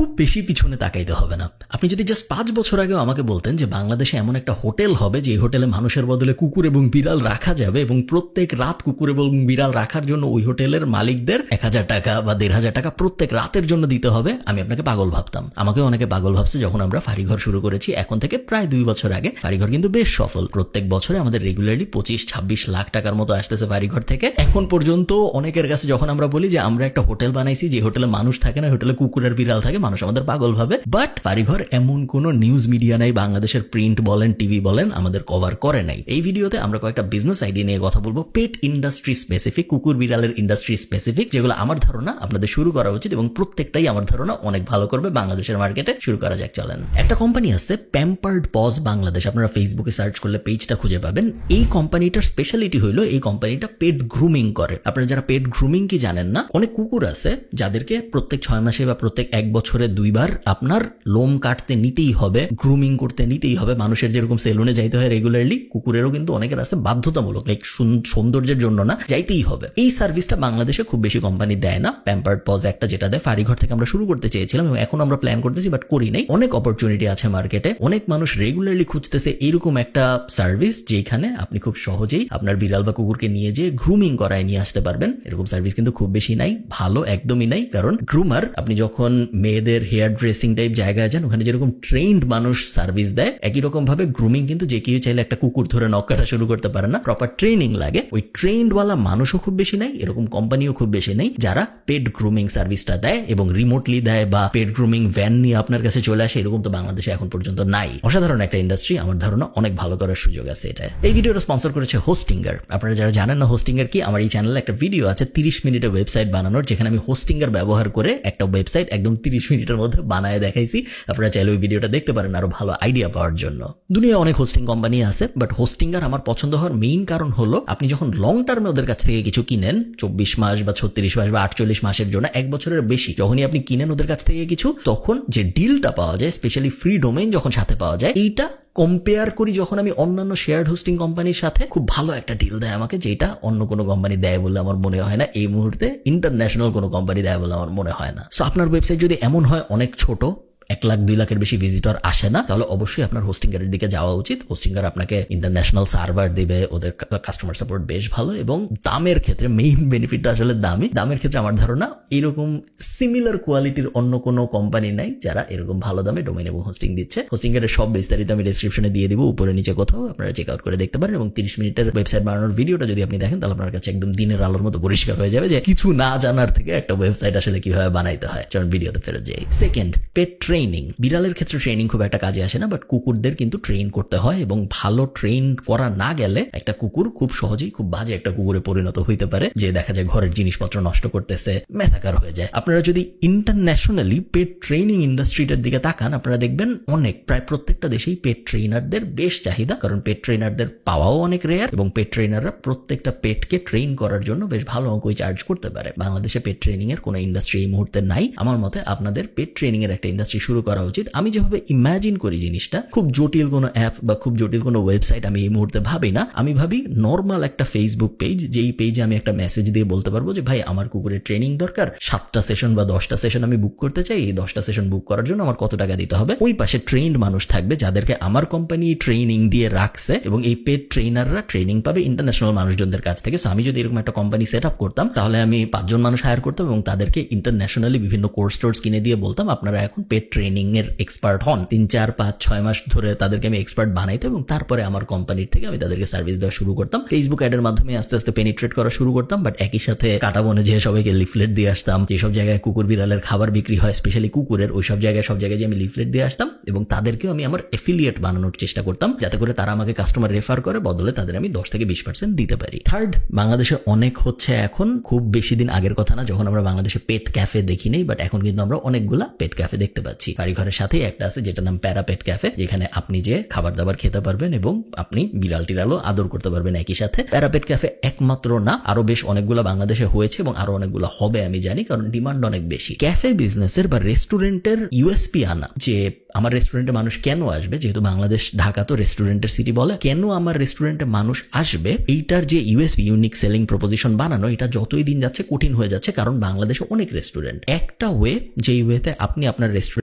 খুব বেশি পিছনে তাকাইতে হবে না আপনি যদি জাস্ট পাঁচ বছর আগেও আমাকে বলতেন যে বাংলাদেশে এমন একটা হোটেল হবে যে হোটেলে মানুষের বদলে কুকুর এবং বিড়াল রাখা যাবে এবং প্রত্যেক রাত কুকুর এবং বিড়াল রাখার জন্য ওই হোটেলের মালিকদের এক হাজার টাকা বা দেড় হাজার টাকা প্রত্যেক রাতের জন্য দিতে হবে আমি আপনাকে পাগল ভাবতাম আমাকে অনেকে পাগল ভাবছে যখন আমরা ফাড়িঘর শুরু করেছি এখন থেকে প্রায় দুই বছর আগে ফাড়িঘর কিন্তু বেশ সফল প্রত্যেক বছরে আমাদের রেগুলারলি পঁচিশ ছাব্বিশ লাখ টাকার মতো আসতেছে বাড়িঘর থেকে এখন পর্যন্ত অনেকের কাছে যখন আমরা বলি যে আমরা একটা হোটেল বানাইছি যে হোটেলে মানুষ থাকে না হোটেলে কুকুরের বিড়াল থাকে মানুষ আমাদের পাগল ভাবে বাট বাড়িঘর এমন কোন নিউজ মিডিয়া নাই বাংলাদেশের প্রিন্ট বলেন টিভি বলেন আমাদের কভার করে নাই এই ভিডিওতে আমরা কয়েকটা বিজনেস আইডিয়া নিয়ে কথা বলবো পেট ইন্ডাস্ট্রি স্পেসিফিক কুকুর বিড়ালের ইন্ডাস্ট্রি স্পেসিফিক যেগুলো আমার ধারণা আপনাদের শুরু করা উচিত এবং প্রত্যেকটাই আমার ধারণা অনেক ভালো করবে বাংলাদেশের মার্কেটে শুরু করা যাক চলেন একটা কোম্পানি আছে প্যাম্পার্ড পজ বাংলাদেশ আপনারা ফেসবুকে সার্চ করলে পেজটা খুঁজে পাবেন এই কোম্পানিটার স্পেশালিটি হলো এই কোম্পানিটা পেট গ্রুমিং করে আপনারা যারা পেট গ্রুমিং কি জানেন না অনেক কুকুর আছে যাদেরকে প্রত্যেক ছয় মাসে বা প্রত্যেক এক বছর বছরে দুইবার আপনার লোম কাটতে নিতেই হবে গ্রুমিং করতে নিতেই হবে মানুষের যেরকম সেলুনে যাইতে হয় রেগুলারলি কুকুরেরও কিন্তু অনেকের আছে বাধ্যতামূলক লাইক সৌন্দর্যের জন্য না যাইতেই হবে এই সার্ভিসটা বাংলাদেশে খুব বেশি কোম্পানি দেয় না প্যাম্পার্ড পজ একটা যেটা দেয় ফাড়িঘর থেকে আমরা শুরু করতে চেয়েছিলাম এবং এখন আমরা প্ল্যান করতেছি বাট করি নাই অনেক অপরচুনিটি আছে মার্কেটে অনেক মানুষ রেগুলারলি খুঁজতেছে এরকম একটা সার্ভিস যেখানে আপনি খুব সহজেই আপনার বিড়াল বা কুকুরকে নিয়ে যে গ্রুমিং করায় নিয়ে আসতে পারবেন এরকম সার্ভিস কিন্তু খুব বেশি নাই ভালো একদমই নাই কারণ গ্রুমার আপনি যখন মেয়েদের মেয়েদের হেয়ার ড্রেসিং টাইপ জায়গা আছেন ওখানে যেরকম ট্রেন্ড মানুষ সার্ভিস দেয় একই রকম ভাবে গ্রুমিং কিন্তু যে কেউ চাইলে একটা কুকুর ধরে কাটা শুরু করতে পারে না প্রপার ট্রেনিং লাগে ওই ট্রেন্ডওয়ালা মানুষও খুব বেশি নাই এরকম কোম্পানিও খুব বেশি নেই যারা পেড গ্রুমিং সার্ভিসটা দেয় এবং রিমোটলি দেয় বা পেড গ্রুমিং ভ্যান নিয়ে আপনার কাছে চলে আসে এরকম তো বাংলাদেশে এখন পর্যন্ত নাই অসাধারণ একটা ইন্ডাস্ট্রি আমার ধারণা অনেক ভালো করার সুযোগ আছে এটা এই ভিডিওটা স্পন্সর করেছে হোস্টিঙ্গার আপনারা যারা জানেন না হোস্টিঙ্গার কি আমার এই চ্যানেলে একটা ভিডিও আছে তিরিশ মিনিটের ওয়েবসাইট বানানোর যেখানে আমি হোস্টিঙ্গার ব্যবহার করে একটা ওয়েবসাইট একদম তিরিশ মিনিট ভিডিওটার মধ্যে বানায় দেখাইছি আপনারা চাইলে ওই ভিডিওটা দেখতে পারেন আরও ভালো আইডিয়া পাওয়ার জন্য দুনিয়ায় অনেক হোস্টিং কোম্পানি আছে বাট হোস্টিং আর আমার পছন্দ হওয়ার মেইন কারণ হলো আপনি যখন লং টার্মে ওদের কাছ থেকে কিছু কিনেন চব্বিশ মাস বা ছত্রিশ মাস বা আটচল্লিশ মাসের জন্য এক বছরের বেশি যখনই আপনি কিনেন ওদের কাছ থেকে কিছু তখন যে ডিলটা পাওয়া যায় স্পেশালি ফ্রি ডোমেইন যখন সাথে পাওয়া যায় এইটা কম্পেয়ার করি যখন আমি অন্যান্য শেয়ার হোস্টিং কোম্পানির সাথে খুব ভালো একটা ডিল দেয় আমাকে যেটা অন্য কোনো কোম্পানি দেয় বলে আমার মনে হয় না এই মুহূর্তে ইন্টারন্যাশনাল কোনো কোম্পানি দেয় বলে আমার মনে হয় না সো আপনার ওয়েবসাইট যদি এমন হয় অনেক ছোট এক লাখ দুই লাখের বেশি ভিজিটর আসে না তাহলে অবশ্যই আপনার হোস্টিঙ্গারের দিকে যাওয়া উচিত হোস্টিংগার আপনাকে ইন্টারন্যাশনাল সার্ভার দিবে ওদের কাস্টমার সাপোর্ট বেশ ভালো এবং দামের ক্ষেত্রে মেইন বেনিফিটটা আসলে দামি দামের ক্ষেত্রে আমার ধারণা এরকম সিমিলার কোয়ালিটির অন্য কোনো কোম্পানি নাই যারা এরকম ভালো দামে ডোমেন এবং হোস্টিং দিচ্ছে হোস্টিং এর সব বিস্তারিত আমি ডিসক্রিপশনে দিয়ে দিব উপরে নিচে কোথাও আপনারা চেক আউট করে দেখতে পারেন এবং তিরিশ মিনিটের ওয়েবসাইট বানানোর ভিডিওটা যদি আপনি দেখেন তাহলে আপনার কাছে একদম দিনের আলোর মতো পরিষ্কার হয়ে যাবে যে কিছু না জানার থেকে একটা ওয়েবসাইট আসলে কিভাবে বানাইতে হয় চলুন ভিডিওতে ফেরত যাই সেকেন্ড পেট্রেন ট্রেনিং বিড়ালের ক্ষেত্রে ট্রেনিং খুব একটা কাজে আসে না বাট কুকুরদের কিন্তু ট্রেন করতে হয় এবং ভালো ট্রেন করা না গেলে একটা কুকুর খুব সহজেই খুব বাজে একটা কুকুরে পরিণত হইতে পারে যে দেখা যায় ঘরের জিনিসপত্র নষ্ট করতেছে মেথাকার হয়ে যায় আপনারা যদি ইন্টারন্যাশনালি পেট ট্রেনিং ইন্ডাস্ট্রিটার দিকে তাকান আপনারা দেখবেন অনেক প্রায় প্রত্যেকটা দেশেই পেট ট্রেনারদের বেশ চাহিদা কারণ পেট ট্রেনারদের পাওয়াও অনেক রেয়ার এবং পেট ট্রেনাররা প্রত্যেকটা পেটকে ট্রেন করার জন্য বেশ ভালো অঙ্কই চার্জ করতে পারে বাংলাদেশে পেট ট্রেনিং এর কোনো ইন্ডাস্ট্রি এই মুহূর্তে নাই আমার মতে আপনাদের পেট ট্রেনিং এর একটা ইন্ডাস্ট্রি শুরু করা উচিত আমি যেভাবে ইমাজিন করি জিনিসটা খুব জটিল কোনো অ্যাপ বা খুব জটিল কোনো ওয়েবসাইট আমি এই মুহূর্তে ভাবি না আমি ভাবি নর্মাল একটা ফেসবুক পেজ যেই পেজে আমি একটা মেসেজ দিয়ে বলতে পারবো যে ভাই আমার কুকুরের ট্রেনিং দরকার সাতটা সেশন বা দশটা সেশন আমি বুক করতে চাই এই দশটা সেশন বুক করার জন্য আমার কত টাকা দিতে হবে ওই পাশে ট্রেন্ড মানুষ থাকবে যাদেরকে আমার কোম্পানি ট্রেনিং দিয়ে রাখছে এবং এই পেড ট্রেনাররা ট্রেনিং পাবে ইন্টারন্যাশনাল মানুষজনদের কাছ থেকে সো আমি যদি এরকম একটা কোম্পানি সেট আপ করতাম তাহলে আমি পাঁচজন মানুষ হায়ার করতাম এবং তাদেরকে ইন্টারন্যাশনালি বিভিন্ন কোর্স টোর্স কিনে দিয়ে বলতাম আপনারা এখন পেড ট্রেনিং এর এক্সপার্ট হন তিন চার পাঁচ ছয় মাস ধরে তাদেরকে আমি এক্সপার্ট বানাইতো এবং তারপরে আমার কোম্পানির থেকে আমি তাদেরকে সার্ভিস দেওয়া শুরু করতাম ফেসবুক অ্যাডের মাধ্যমে আস্তে আস্তে পেনিট্রেট করা শুরু করতাম বাট একই সাথে কাটা বনে যে সবাইকে লিফলেট দিয়ে আসতাম যেসব জায়গায় কুকুর বিড়ালের খাবার বিক্রি হয় স্পেশালি কুকুরের ওই সব জায়গায় সব জায়গায় যে আমি লিফলেট দিয়ে আসতাম এবং তাদেরকেও আমি আমার এফিলিয়েট বানানোর চেষ্টা করতাম যাতে করে তারা আমাকে কাস্টমার রেফার করে বদলে তাদের আমি দশ থেকে বিশ পার্সেন্ট দিতে পারি থার্ড বাংলাদেশে অনেক হচ্ছে এখন খুব বেশি দিন আগের কথা না যখন আমরা বাংলাদেশে পেট ক্যাফে দেখি নেই বাট এখন কিন্তু আমরা অনেকগুলা পেট ক্যাফে দেখতে পাচ্ছি যাচ্ছি বাড়িঘরের সাথে একটা আছে যেটা নাম প্যারাপেট ক্যাফে যেখানে আপনি যে খাবার দাবার খেতে পারবেন এবং আপনি বিড়াল টিরালও আদর করতে পারবেন একই সাথে প্যারাপেট ক্যাফে একমাত্র না আরো বেশ অনেকগুলো বাংলাদেশে হয়েছে এবং আরো অনেকগুলো হবে আমি জানি কারণ ডিমান্ড অনেক বেশি ক্যাফে বিজনেসের বা রেস্টুরেন্টের ইউএসপি আনা যে আমার রেস্টুরেন্টে মানুষ কেন আসবে যেহেতু বাংলাদেশ ঢাকা তো রেস্টুরেন্টের সিটি বলে কেন আমার রেস্টুরেন্টে মানুষ আসবে এইটার যে ইউএসপি ইউনিক সেলিং প্রপোজিশন বানানো এটা যতই দিন যাচ্ছে কঠিন হয়ে যাচ্ছে কারণ বাংলাদেশে অনেক রেস্টুরেন্ট একটা ওয়ে যেই ওয়েতে আপনি আপনার রেস্টুরেন্ট